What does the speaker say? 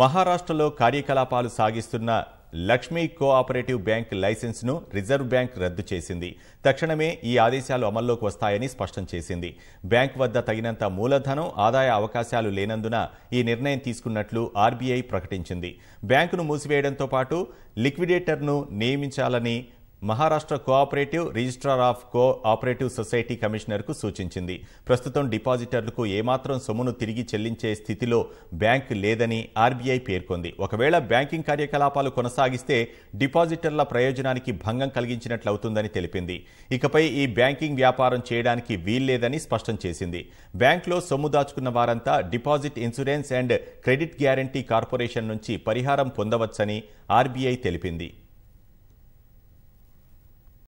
మహారాష్ట్రలో కార్యకలాపాలు సాగిస్తున్న లక్ష్మీ కోఆపరేటివ్ బ్యాంక్ లైసెన్స్ను రిజర్వ్ బ్యాంక్ రద్దు చేసింది తక్షణమే ఈ ఆదేశాలు అమల్లోకి వస్తాయని స్పష్టం చేసింది బ్యాంక్ వద్ద తగినంత మూలధనం ఆదాయ అవకాశాలు లేనందున ఈ నిర్ణయం తీసుకున్నట్లు ఆర్బీఐ ప్రకటించింది బ్యాంకును మూసివేయడంతో పాటు లిక్విడేటర్ను నియమించాలని Maharashtra cooperative registrar of cooperative society కమిషనర్కు సూచించింది ప్రస్తుతం డిపాజిటర్లకు ఏమాత్రం సొమ్మును తిరిగి చెల్లించే స్థితిలో బ్యాంక్ లేదని ఆర్బీఐ పేర్కొంది ఒకవేళ బ్యాంకింగ్ కార్యకలాపాలు కొనసాగిస్తే డిపాజిటర్ల ప్రయోజనానికి భంగం కలిగించినట్లవుతుందని తెలిపింది ఇకపై ఈ బ్యాంకింగ్ వ్యాపారం చేయడానికి వీల్లేదని స్పష్టం చేసింది బ్యాంక్లో సొమ్ము దాచుకున్న వారంతా deposit insurance and credit guarantee corporation నుంచి పరిహారం పొందవచ్చని ఆర్బీఐ తెలిపింది